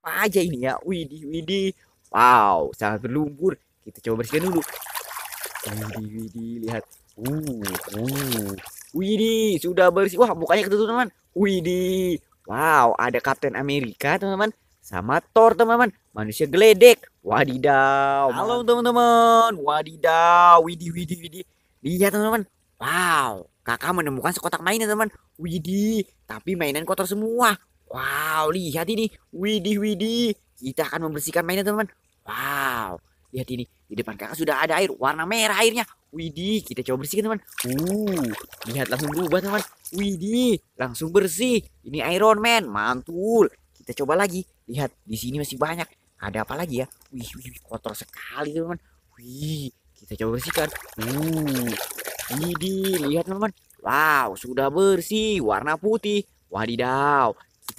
apa aja ini ya widih widih wow sangat berlumpur kita coba bersihkan dulu widih widih lihat uh uh widih sudah bersih wah mukanya ketutup teman widih wow ada Kapten Amerika teman-teman sama Thor teman-teman manusia geledek wadidaw halo teman-teman wadidaw widih widih widih lihat teman-teman wow kakak menemukan sekotak mainan teman widih tapi mainan kotor semua Wow, lihat ini. Widih, widih. Kita akan membersihkan mainan, teman-teman. Wow, lihat ini. Di depan kakak sudah ada air. Warna merah airnya. Widih, kita coba bersihkan, teman. Uh, lihat langsung berubah, teman. Widih, langsung bersih. Ini Iron Man, mantul. Kita coba lagi. Lihat, di sini masih banyak. Ada apa lagi ya? Wih, wih, wih kotor sekali, teman. Wih, kita coba bersihkan. Uh, widih, lihat, teman. Wow, sudah bersih. Warna putih. Wadidaw,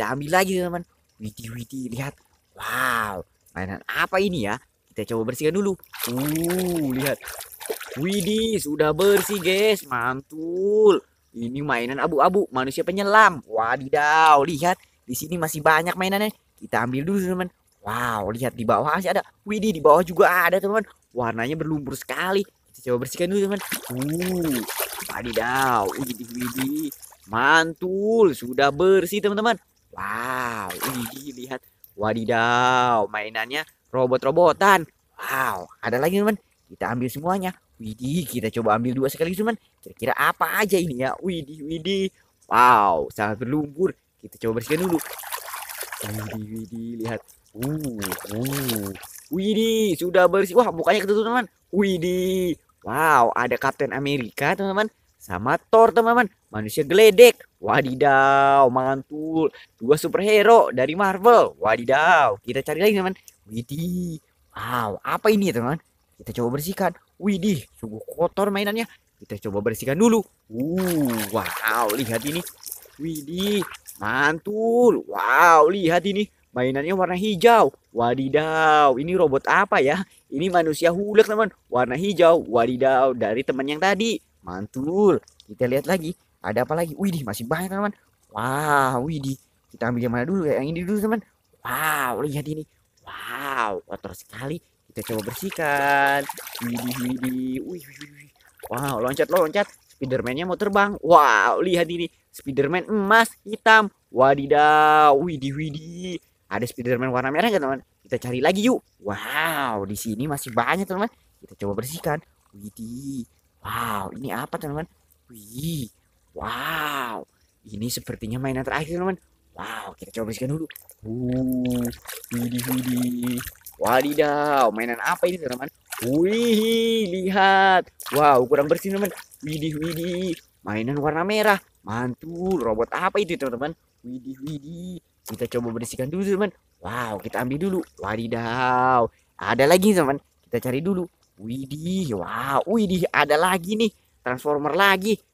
kita ambil lagi teman-teman witi witi lihat wow mainan apa ini ya kita coba bersihkan dulu uh lihat Widi sudah bersih guys mantul ini mainan abu-abu manusia penyelam wadidaw lihat di sini masih banyak mainannya kita ambil dulu teman teman wow lihat di bawah masih ada Widi di bawah juga ada teman teman warnanya berlumpur sekali kita coba bersihkan dulu teman uh wadidaw Widi Widi, mantul sudah bersih teman-teman Wow, ini lihat. Wadidaw, mainannya robot-robotan. Wow, ada lagi teman. Kita ambil semuanya. Widih, kita coba ambil dua sekali teman. Kira-kira apa aja ini ya? Widih, widih. Wow, sangat berlumpur. Kita coba bersihkan dulu. Widih, widih, lihat. Uh, uh. Widih, sudah bersih. Wah, mukanya ketutup teman. Widih. Wow, ada Kapten Amerika teman-teman sama Thor teman-teman manusia geledek wadidaw mantul dua superhero dari Marvel wadidaw kita cari lagi teman widih wow apa ini ya, teman kita coba bersihkan widih sungguh kotor mainannya kita coba bersihkan dulu uh wow lihat ini widih mantul wow lihat ini mainannya warna hijau wadidaw ini robot apa ya ini manusia hulek teman warna hijau wadidaw dari teman yang tadi Mantul. Kita lihat lagi. Ada apa lagi? Widih, masih banyak teman-teman. Wow, widih. Kita ambil yang mana dulu? Yang ini dulu teman. Wow, lihat ini. Wow, kotor sekali. Kita coba bersihkan. Widih, widih. Wih, wih, wih. Wow, loncat, loncat. Spiderman-nya mau terbang. Wow, lihat ini. Spiderman emas hitam. Wadidaw, widih, widih. Ada Spiderman warna merah nggak teman? Kita cari lagi yuk. Wow, di sini masih banyak teman. Kita coba bersihkan. Widih, Wow, ini apa teman-teman? Wih, wow. Ini sepertinya mainan terakhir teman-teman. Wow, kita coba bersihkan dulu. Wuh, hidi hidi. Wadidaw, mainan apa ini teman-teman? Wih, lihat. Wow, kurang bersih teman-teman. Widih widih, mainan warna merah. Mantul, robot apa itu teman-teman? Widih widih. Kita coba bersihkan dulu teman-teman. Wow, kita ambil dulu. Wadidaw. Ada lagi teman-teman. Kita cari dulu. Widih, wow, widih ada lagi nih, Transformer lagi.